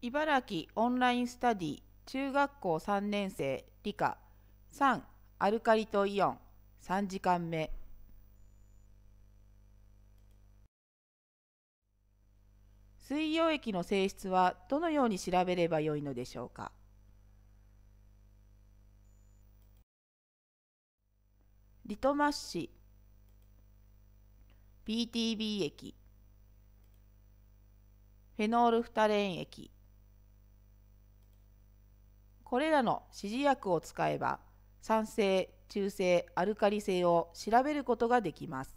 茨城オンラインスタディ中学校3年生理科3アルカリとイオン3時間目水溶液の性質はどのように調べればよいのでしょうかリトマス紙 BTB 液フェノールフタレン液これらの指示薬を使えば酸性、中性、アルカリ性を調べることができます。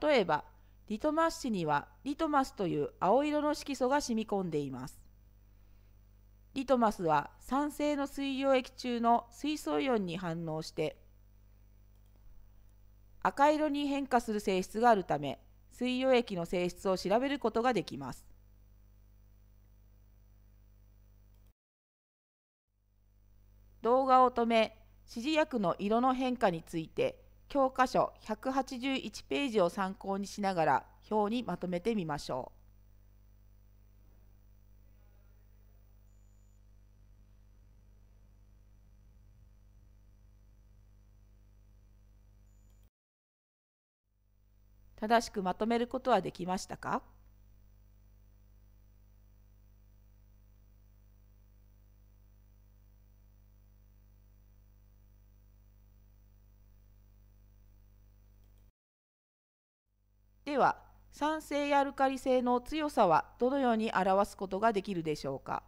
例えば、リトマス紙にはリトマスという青色の色素が染み込んでいます。リトマスは酸性の水溶液中の水素イオンに反応して赤色に変化する性質があるため水溶液の性質を調べることができます。動画を止め、指示薬の色の変化について教科書181ページを参考にしながら表にまとめてみましょう。正しくまとめることはできましたかでは酸性やアルカリ性の強さはどのように表すことができるでしょうか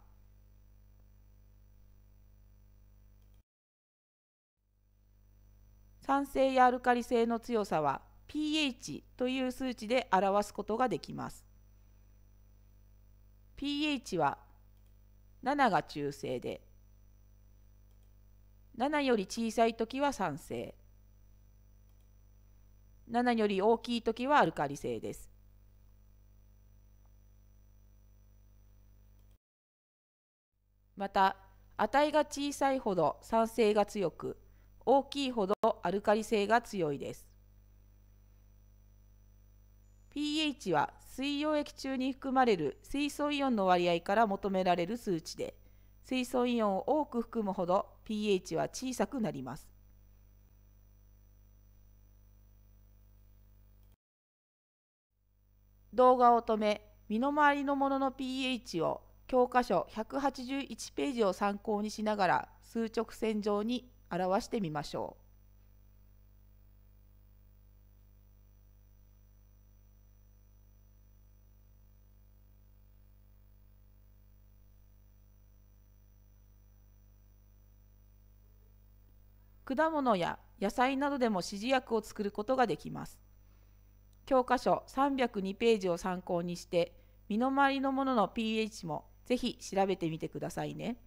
酸性やアルカリ性の強さは pH という数値で表すことができます。pH は7が中性で7より小さい時は酸性7より大きい時はアルカリ性です。また値が小さいほど酸性が強く大きいほどアルカリ性が強いです。pH は水溶液中に含まれる水素イオンの割合から求められる数値で水素イオンを多く含むほど pH は小さくなります。動画を止め身の回りのものの pH を教科書181ページを参考にしながら数直線上に表してみましょう。果物や野菜などでも指示薬を作ることができます。教科書302ページを参考にして身の回りのものの pH もぜひ調べてみてくださいね。